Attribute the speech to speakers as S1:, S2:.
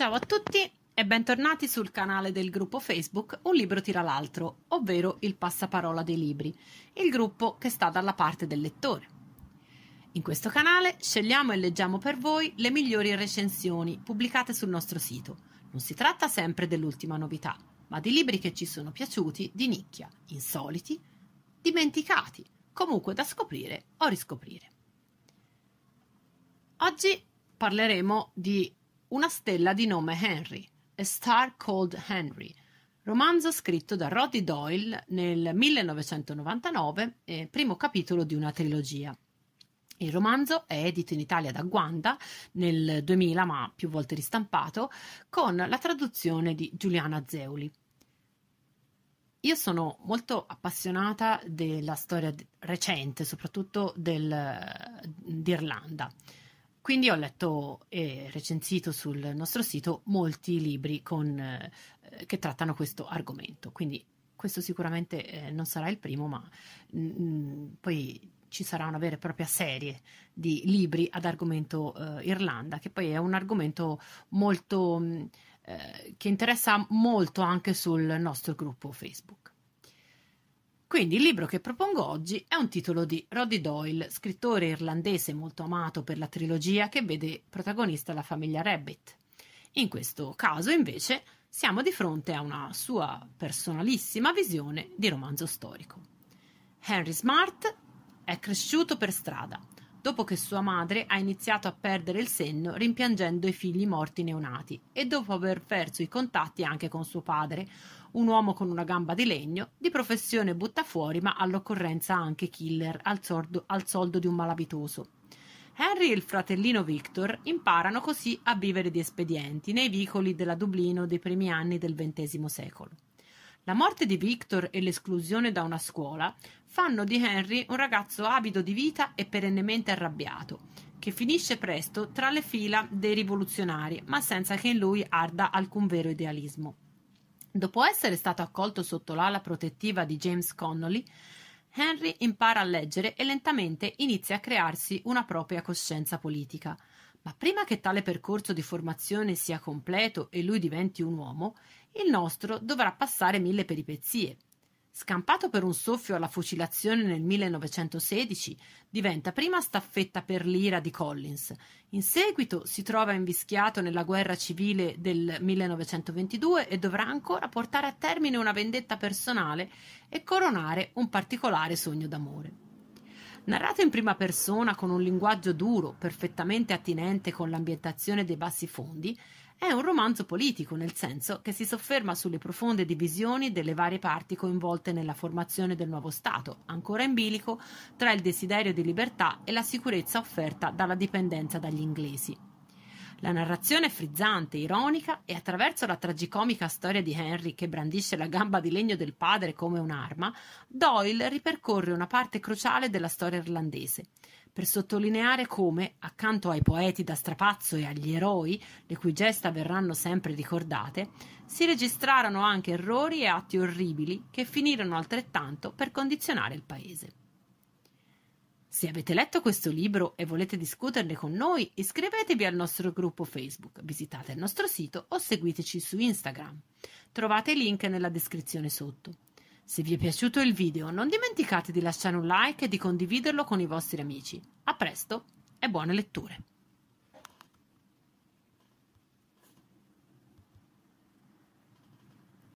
S1: Ciao a tutti e bentornati sul canale del gruppo Facebook Un libro tira l'altro, ovvero il passaparola dei libri, il gruppo che sta dalla parte del lettore. In questo canale scegliamo e leggiamo per voi le migliori recensioni pubblicate sul nostro sito. Non si tratta sempre dell'ultima novità, ma di libri che ci sono piaciuti, di nicchia, insoliti, dimenticati, comunque da scoprire o riscoprire. Oggi parleremo di una stella di nome Henry, A Star Called Henry, romanzo scritto da Roddy Doyle nel 1999, primo capitolo di una trilogia. Il romanzo è edito in Italia da Guanda nel 2000, ma più volte ristampato, con la traduzione di Giuliana Zeuli. Io sono molto appassionata della storia recente, soprattutto del, d'Irlanda. Quindi ho letto e recensito sul nostro sito molti libri con, eh, che trattano questo argomento. Quindi questo sicuramente eh, non sarà il primo, ma mh, mm, mm, poi ci sarà una vera e propria serie di libri ad argomento eh, Irlanda, che poi è un argomento molto, mh, mm, eh, che interessa molto anche sul nostro gruppo Facebook. Quindi il libro che propongo oggi è un titolo di Roddy Doyle, scrittore irlandese molto amato per la trilogia che vede protagonista la famiglia Rabbit. In questo caso, invece, siamo di fronte a una sua personalissima visione di romanzo storico. Henry Smart è cresciuto per strada, dopo che sua madre ha iniziato a perdere il senno rimpiangendo i figli morti neonati e dopo aver perso i contatti anche con suo padre, un uomo con una gamba di legno, di professione buttafuori ma all'occorrenza anche killer al, sordo, al soldo di un malavitoso. Henry e il fratellino Victor imparano così a vivere di espedienti nei vicoli della Dublino dei primi anni del XX secolo. La morte di Victor e l'esclusione da una scuola fanno di Henry un ragazzo avido di vita e perennemente arrabbiato, che finisce presto tra le fila dei rivoluzionari, ma senza che in lui arda alcun vero idealismo. Dopo essere stato accolto sotto l'ala protettiva di James Connolly, Henry impara a leggere e lentamente inizia a crearsi una propria coscienza politica – ma prima che tale percorso di formazione sia completo e lui diventi un uomo, il nostro dovrà passare mille peripezie. Scampato per un soffio alla fucilazione nel 1916, diventa prima staffetta per l'ira di Collins, in seguito si trova invischiato nella guerra civile del 1922 e dovrà ancora portare a termine una vendetta personale e coronare un particolare sogno d'amore narrato in prima persona con un linguaggio duro, perfettamente attinente con l'ambientazione dei bassi fondi, è un romanzo politico, nel senso che si sofferma sulle profonde divisioni delle varie parti coinvolte nella formazione del nuovo Stato, ancora in bilico tra il desiderio di libertà e la sicurezza offerta dalla dipendenza dagli inglesi. La narrazione è frizzante, ironica e attraverso la tragicomica storia di Henry che brandisce la gamba di legno del padre come un'arma, Doyle ripercorre una parte cruciale della storia irlandese per sottolineare come, accanto ai poeti da strapazzo e agli eroi, le cui gesta verranno sempre ricordate, si registrarono anche errori e atti orribili che finirono altrettanto per condizionare il paese. Se avete letto questo libro e volete discuterne con noi, iscrivetevi al nostro gruppo Facebook, visitate il nostro sito o seguiteci su Instagram. Trovate i link nella descrizione sotto. Se vi è piaciuto il video, non dimenticate di lasciare un like e di condividerlo con i vostri amici. A presto e buone letture!